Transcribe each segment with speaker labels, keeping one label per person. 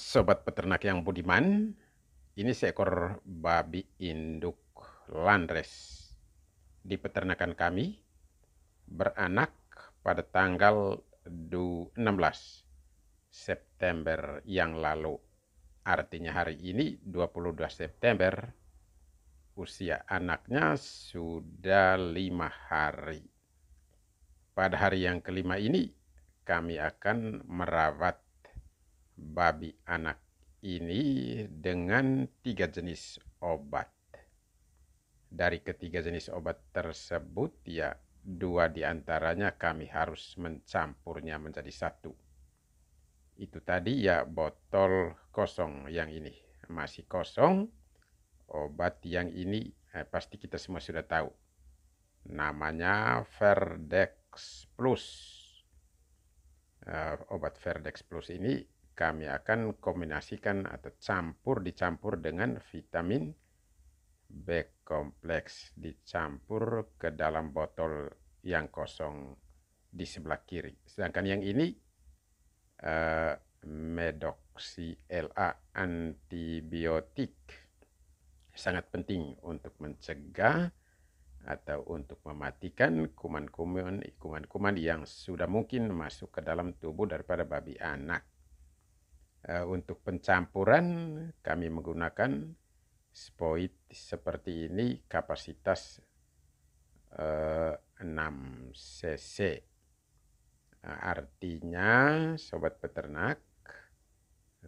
Speaker 1: Sobat peternak yang budiman, ini seekor babi induk Landres di peternakan kami beranak pada tanggal 16 September yang lalu. Artinya hari ini 22 September usia anaknya sudah lima hari. Pada hari yang kelima ini kami akan merawat babi anak ini dengan tiga jenis obat. Dari ketiga jenis obat tersebut, ya dua di antaranya kami harus mencampurnya menjadi satu. Itu tadi ya botol kosong yang ini masih kosong. Obat yang ini eh, pasti kita semua sudah tahu. Namanya Verdex Plus. Uh, obat Verdex Plus ini kami akan kombinasikan atau campur dicampur dengan vitamin B kompleks dicampur ke dalam botol yang kosong di sebelah kiri. Sedangkan yang ini uh, eh, medoxi LA antibiotik sangat penting untuk mencegah atau untuk mematikan kuman-kuman kuman-kuman yang sudah mungkin masuk ke dalam tubuh daripada babi anak. Eh, untuk pencampuran kami menggunakan spoit seperti ini kapasitas eh, 6 cc nah, artinya sobat peternak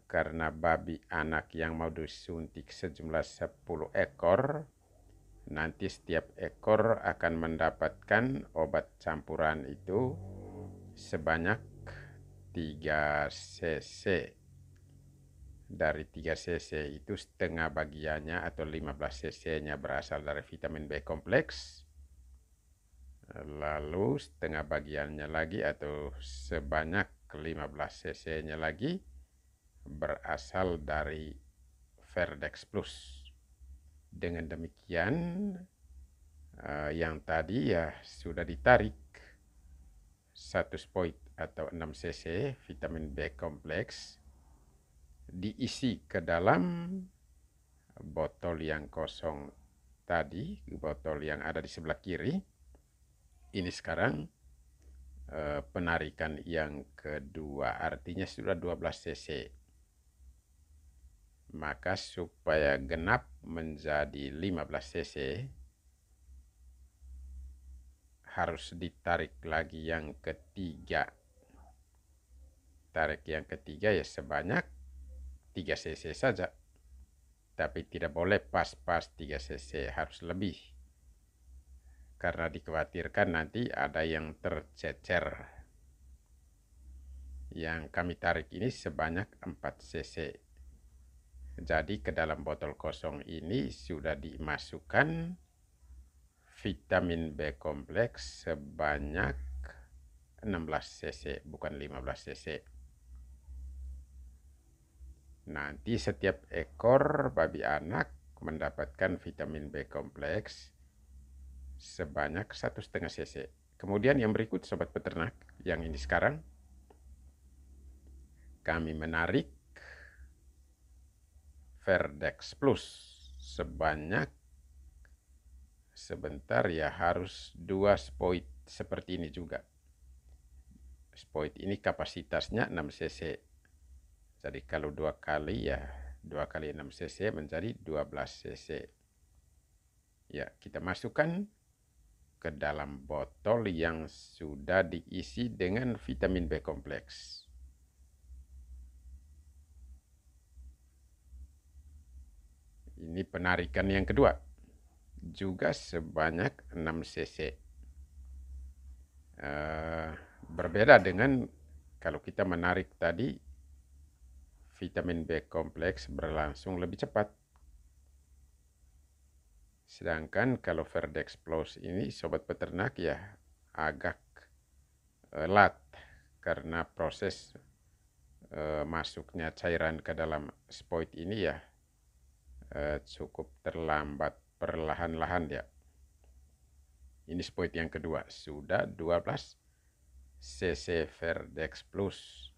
Speaker 1: karena babi anak yang mau disuntik sejumlah 10 ekor nanti setiap ekor akan mendapatkan obat campuran itu sebanyak 3 cc dari 3 cc itu setengah bagiannya atau 15 cc-nya berasal dari vitamin B kompleks. Lalu setengah bagiannya lagi atau sebanyak 15 cc-nya lagi berasal dari Verdex Plus. Dengan demikian uh, yang tadi ya sudah ditarik 1 spoit atau 6 cc vitamin B kompleks diisi ke dalam hmm. botol yang kosong tadi, botol yang ada di sebelah kiri. Ini sekarang hmm. eh, penarikan yang kedua, artinya sudah 12 cc. Maka supaya genap menjadi 15 cc, harus ditarik lagi yang ketiga. Tarik yang ketiga ya sebanyak 3 cc saja. Tapi tidak boleh pas-pas 3 cc, harus lebih. Karena dikhawatirkan nanti ada yang tercecer. Yang kami tarik ini sebanyak 4 cc. Jadi ke dalam botol kosong ini sudah dimasukkan vitamin B kompleks sebanyak 16 cc bukan 15 cc Nanti setiap ekor babi anak mendapatkan vitamin B kompleks sebanyak satu setengah cc. Kemudian yang berikut sobat peternak yang ini sekarang kami menarik Verdex Plus sebanyak sebentar ya harus dua spoit seperti ini juga. Spoit ini kapasitasnya 6 cc jadi kalau dua kali ya dua kali enam cc menjadi belas cc. Ya kita masukkan ke dalam botol yang sudah diisi dengan vitamin B kompleks. Ini penarikan yang kedua. Juga sebanyak 6 cc. Uh, berbeda dengan kalau kita menarik tadi vitamin B kompleks berlangsung lebih cepat. Sedangkan kalau Verdex Plus ini sobat peternak ya agak eh, lat karena proses eh, masuknya cairan ke dalam spoit ini ya eh, cukup terlambat perlahan-lahan ya. Ini spoit yang kedua sudah 12 cc Verdex Plus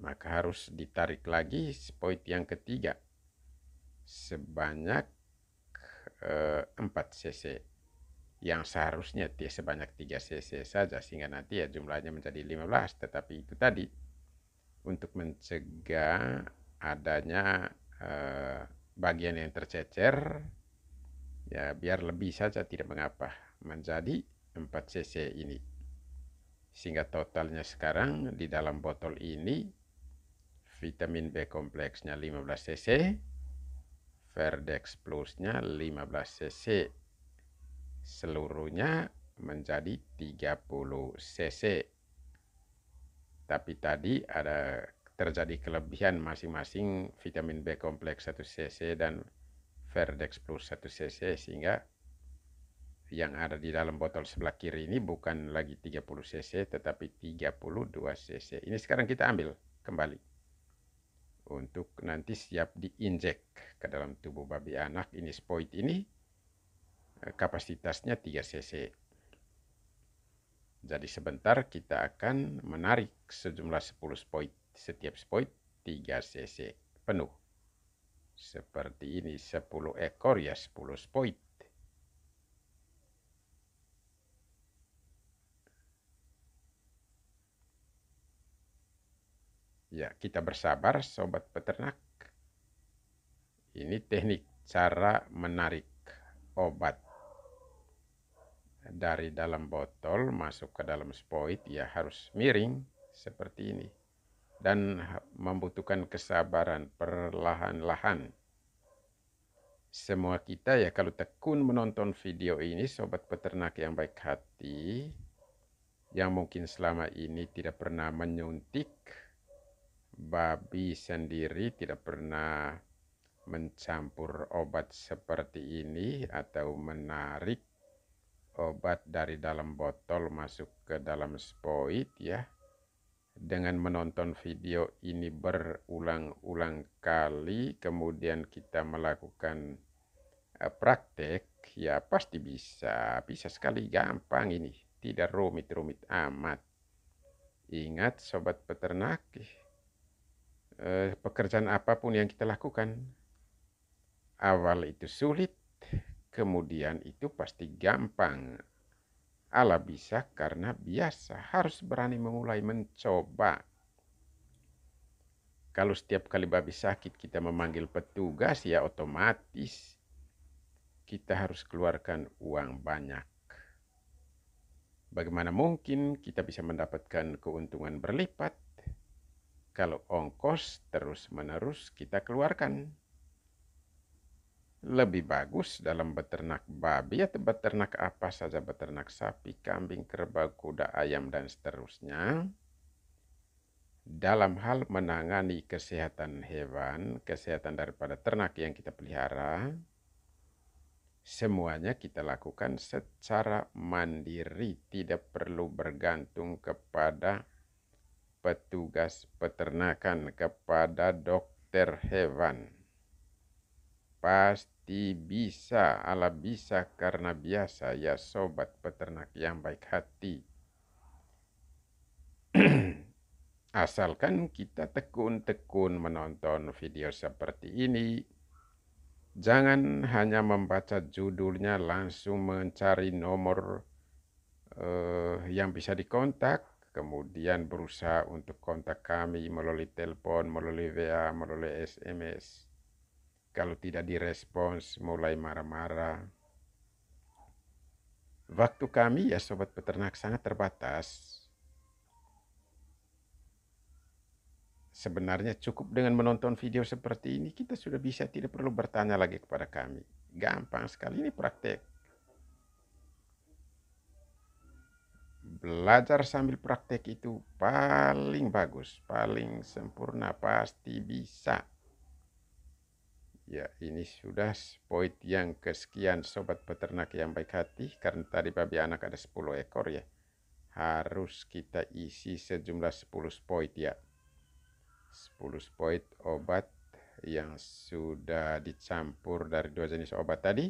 Speaker 1: maka harus ditarik lagi poin yang ketiga sebanyak eh, 4 cc yang seharusnya sebanyak 3 cc saja sehingga nanti ya jumlahnya menjadi 15 tetapi itu tadi untuk mencegah adanya eh, bagian yang tercecer ya biar lebih saja tidak mengapa menjadi 4 cc ini sehingga totalnya sekarang di dalam botol ini vitamin B kompleksnya 15 cc, Verdex Plusnya 15 cc. Seluruhnya menjadi 30 cc. Tapi tadi ada terjadi kelebihan masing-masing vitamin B kompleks 1 cc dan Verdex Plus 1 cc sehingga yang ada di dalam botol sebelah kiri ini bukan lagi 30 cc tetapi 32 cc. Ini sekarang kita ambil kembali untuk nanti siap diinjek ke dalam tubuh babi anak ini spoit ini eh, kapasitasnya 3 cc. Jadi sebentar kita akan menarik sejumlah 10 spoit. Setiap spoit 3 cc penuh. Seperti ini 10 ekor ya 10 spoit. ya kita bersabar sobat peternak. Ini teknik cara menarik obat dari dalam botol masuk ke dalam spoit ya harus miring seperti ini dan membutuhkan kesabaran perlahan-lahan. Semua kita ya kalau tekun menonton video ini sobat peternak yang baik hati yang mungkin selama ini tidak pernah menyuntik babi sendiri tidak pernah mencampur obat seperti ini atau menarik obat dari dalam botol masuk ke dalam spoit ya dengan menonton video ini berulang-ulang kali kemudian kita melakukan eh, praktek ya pasti bisa bisa sekali gampang ini tidak rumit-rumit amat ingat sobat peternak Eh, pekerjaan apapun yang kita lakukan. Awal itu sulit, kemudian itu pasti gampang. Allah bisa karena biasa harus berani memulai mencoba. Kalau setiap kali babi sakit kita memanggil petugas ya otomatis kita harus keluarkan uang banyak. Bagaimana mungkin kita bisa mendapatkan keuntungan berlipat kalau ongkos terus-menerus kita keluarkan. Lebih bagus dalam beternak babi atau beternak apa saja, beternak sapi, kambing, kerbau, kuda, ayam, dan seterusnya. Dalam hal menangani kesehatan hewan, kesehatan daripada ternak yang kita pelihara, semuanya kita lakukan secara mandiri, tidak perlu bergantung kepada petugas peternakan kepada dokter hewan. Pasti bisa, ala bisa karena biasa ya sobat peternak yang baik hati. Asalkan kita tekun-tekun menonton video seperti ini, jangan hanya membaca judulnya langsung mencari nomor uh, yang bisa dikontak kemudian berusaha untuk kontak kami melalui telepon, melalui WA, melalui SMS. Kalau tidak direspons, mulai marah-marah. Waktu kami ya sobat peternak sangat terbatas. Sebenarnya cukup dengan menonton video seperti ini kita sudah bisa tidak perlu bertanya lagi kepada kami. Gampang sekali ini praktek. belajar sambil praktek itu paling bagus, paling sempurna, pasti bisa. Ya, ini sudah poin yang kesekian sobat peternak yang baik hati karena tadi babi anak ada 10 ekor ya. Harus kita isi sejumlah 10 spoit ya. 10 spoit obat yang sudah dicampur dari dua jenis obat tadi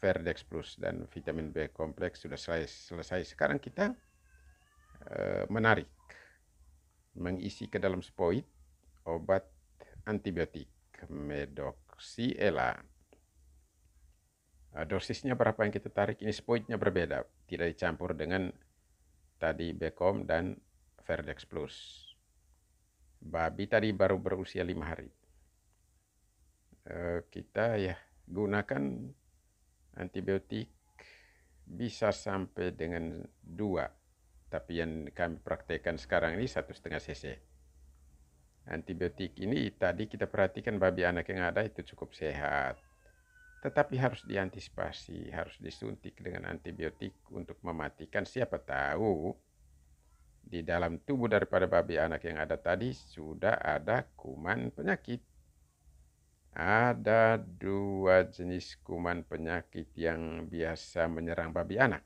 Speaker 1: Verdex Plus dan vitamin B kompleks sudah selesai. selesai. Sekarang kita e, menarik, mengisi ke dalam spoid obat antibiotik medoxyella. Eh, dosisnya berapa yang kita tarik ini spoidnya berbeda, tidak dicampur dengan tadi Bekom dan Verdex Plus. Babi tadi baru berusia lima hari. E, kita ya gunakan antibiotik bisa sampai dengan dua tapi yang kami praktekkan sekarang ini satu setengah cc antibiotik ini tadi kita perhatikan babi anak yang ada itu cukup sehat tetapi harus diantisipasi harus disuntik dengan antibiotik untuk mematikan siapa tahu di dalam tubuh daripada babi anak yang ada tadi sudah ada kuman penyakit ada dua jenis kuman penyakit yang biasa menyerang babi anak.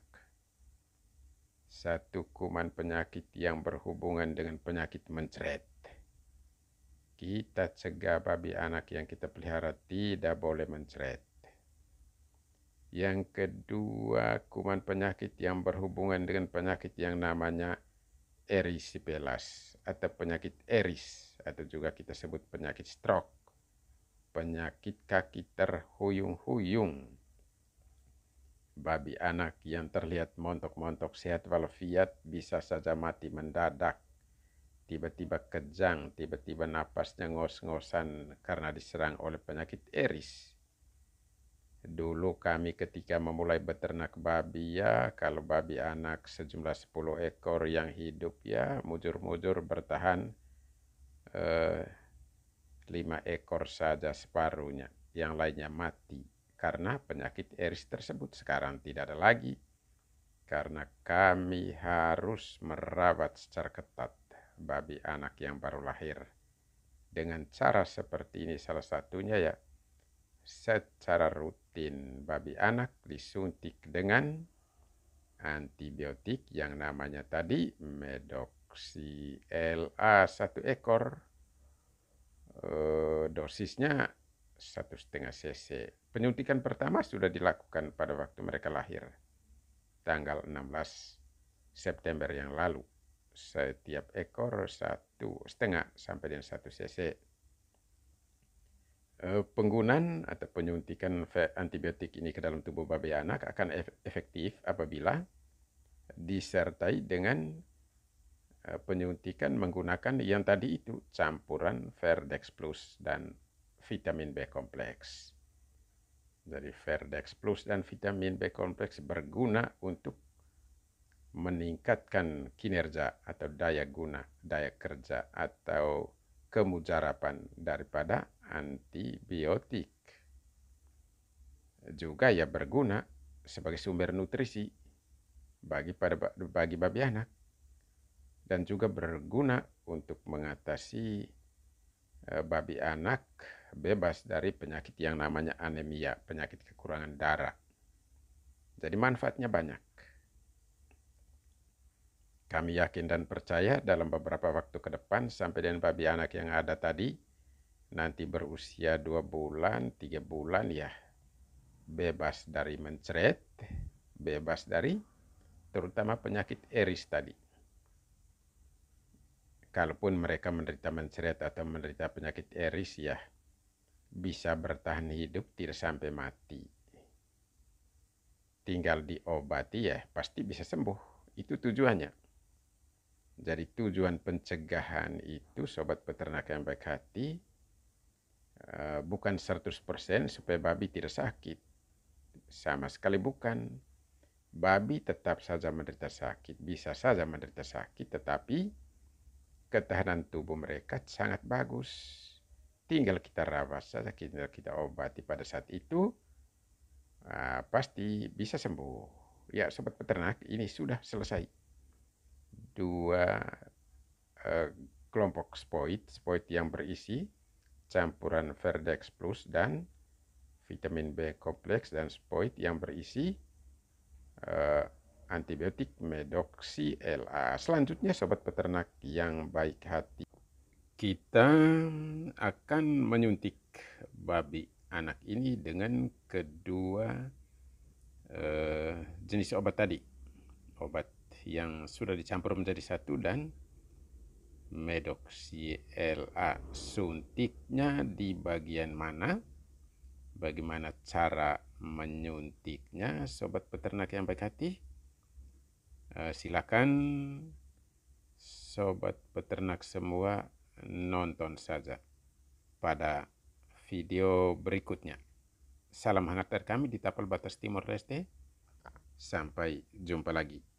Speaker 1: Satu kuman penyakit yang berhubungan dengan penyakit mencret. Kita cegah babi anak yang kita pelihara tidak boleh mencret. Yang kedua, kuman penyakit yang berhubungan dengan penyakit yang namanya erisipelas atau penyakit eris atau juga kita sebut penyakit stroke penyakit kaki terhuyung-huyung. Babi anak yang terlihat montok-montok sehat walafiat bisa saja mati mendadak. Tiba-tiba kejang, tiba-tiba napasnya ngos-ngosan karena diserang oleh penyakit eris. Dulu kami ketika memulai beternak babi ya, kalau babi anak sejumlah 10 ekor yang hidup ya, mujur-mujur bertahan eh, lima ekor saja separuhnya, yang lainnya mati karena penyakit eris tersebut sekarang tidak ada lagi. Karena kami harus merawat secara ketat babi anak yang baru lahir. Dengan cara seperti ini salah satunya ya, secara rutin babi anak disuntik dengan antibiotik yang namanya tadi medoxi LA satu ekor Eh, dosisnya satu setengah cc. Penyuntikan pertama sudah dilakukan pada waktu mereka lahir, tanggal 16 September yang lalu. Setiap ekor satu setengah sampai dengan satu cc. Eh, penggunaan atau penyuntikan antibiotik ini ke dalam tubuh babi anak akan efektif apabila disertai dengan Eh, penyuntikan menggunakan yang tadi itu campuran Verdex Plus dan vitamin B kompleks. Jadi Verdex Plus dan vitamin B kompleks berguna untuk meningkatkan kinerja atau daya guna, daya kerja atau kemujarapan daripada antibiotik. Juga ya berguna sebagai sumber nutrisi bagi pada bagi babi anak dan juga berguna untuk mengatasi eh, babi anak bebas dari penyakit yang namanya anemia, penyakit kekurangan darah. Jadi manfaatnya banyak. Kami yakin dan percaya dalam beberapa waktu ke depan sampai dengan babi anak yang ada tadi nanti berusia 2 bulan, 3 bulan ya bebas dari mencret, bebas dari terutama penyakit eris tadi kalaupun mereka menderita menceret atau menderita penyakit eris ya bisa bertahan hidup tidak sampai mati. Tinggal diobati ya pasti bisa sembuh. Itu tujuannya. Jadi tujuan pencegahan itu sobat peternak yang baik hati eh, bukan 100% supaya babi tidak sakit. Sama sekali bukan. Babi tetap saja menderita sakit, bisa saja menderita sakit tetapi ketahanan tubuh mereka sangat bagus. Tinggal kita rawat saja, kita, kita obati pada saat itu, uh, pasti bisa sembuh. Ya, sobat peternak, ini sudah selesai. Dua uh, kelompok spoid spoid yang berisi campuran Verdex Plus dan vitamin B kompleks dan spoid yang berisi uh, antibiotik medoksi LA. Selanjutnya sobat peternak yang baik hati, kita akan menyuntik babi anak ini dengan kedua eh, jenis obat tadi. Obat yang sudah dicampur menjadi satu dan medoksi LA. Suntiknya di bagian mana? Bagaimana cara menyuntiknya sobat peternak yang baik hati? Eh, silakan sobat peternak semua nonton saja pada video berikutnya. Salam hangat dari kami di Tapal Batas Timur Leste. Sampai jumpa lagi.